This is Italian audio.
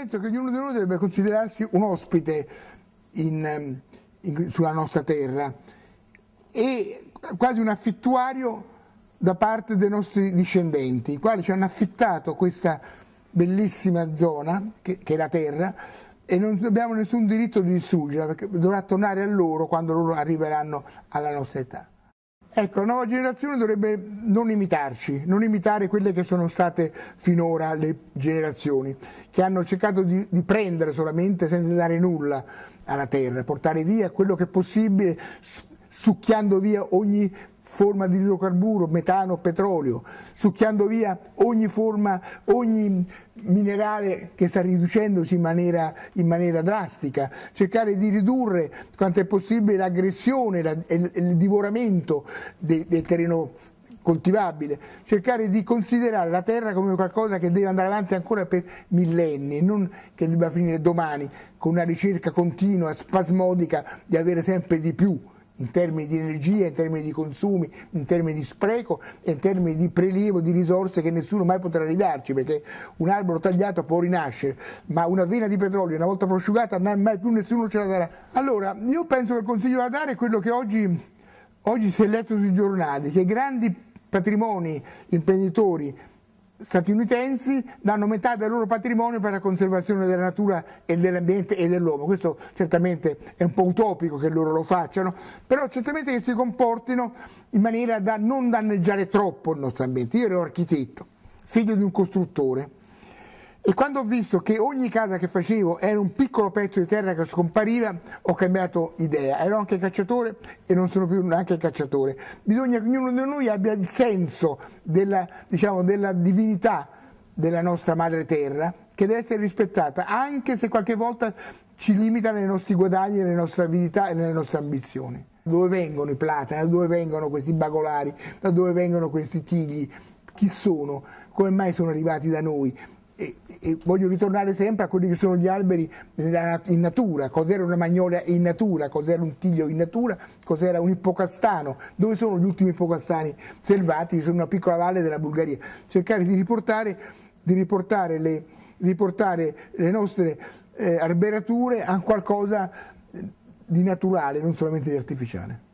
penso che ognuno di noi dovrebbe considerarsi un ospite in, in, sulla nostra terra e quasi un affittuario da parte dei nostri discendenti, i quali ci hanno affittato questa bellissima zona, che, che è la terra, e non abbiamo nessun diritto di distruggerla, perché dovrà tornare a loro quando loro arriveranno alla nostra età. Ecco, la nuova generazione dovrebbe non imitarci, non imitare quelle che sono state finora le generazioni, che hanno cercato di, di prendere solamente senza dare nulla alla terra, portare via quello che è possibile, succhiando via ogni forma di idrocarburo, metano, petrolio, succhiando via ogni forma, ogni minerale che sta riducendosi in maniera, in maniera drastica, cercare di ridurre quanto è possibile l'aggressione, la, il, il, divoramento de, del terreno coltivabile, cercare di considerare la terra come qualcosa che deve andare avanti ancora per millenni e non che debba finire domani con una ricerca continua, spasmodica di avere sempre di più in termini di energia, in termini di consumi, in termini di spreco e in termini di prelievo di risorse che nessuno mai potrà ridarci perché un albero tagliato può rinascere, ma una vena di petrolio una volta prosciugata mai più nessuno ce la darà. Allora, io penso che il consiglio da dare è quello che oggi, oggi si è letto sui giornali, che grandi patrimoni, imprenditori, statunitensi danno metà del loro patrimonio per la conservazione della natura e dell'ambiente e dell'uomo. Questo certamente è un po' utopico che loro lo facciano, però certamente che si comportino in maniera da non danneggiare troppo il nostro ambiente. Io ero architetto, figlio di un costruttore e quando ho visto che ogni casa che facevo era un piccolo pezzo di terra che scompariva, ho cambiato idea. Ero anche cacciatore e non sono più neanche cacciatore. Bisogna che ognuno di noi abbia il senso della, diciamo, della divinità della nostra madre terra, che deve essere rispettata, anche se qualche volta ci limita nei nostri guadagni, nelle nostre avidità e nelle nostre ambizioni. Da dove vengono i platani, da dove vengono questi bagolari, da dove vengono questi tigli, chi sono, come mai sono arrivati da noi? e, e voglio ritornare sempre a quelli che sono gli alberi in natura, cos'era una magnolia in natura, cos'era un tiglio in natura, cos'era un ippocastano, dove sono gli ultimi ippocastani selvatici, sono una piccola valle della Bulgaria, cercare di riportare, di riportare, le, riportare le, nostre eh, arberature a qualcosa eh, di naturale, non solamente di artificiale.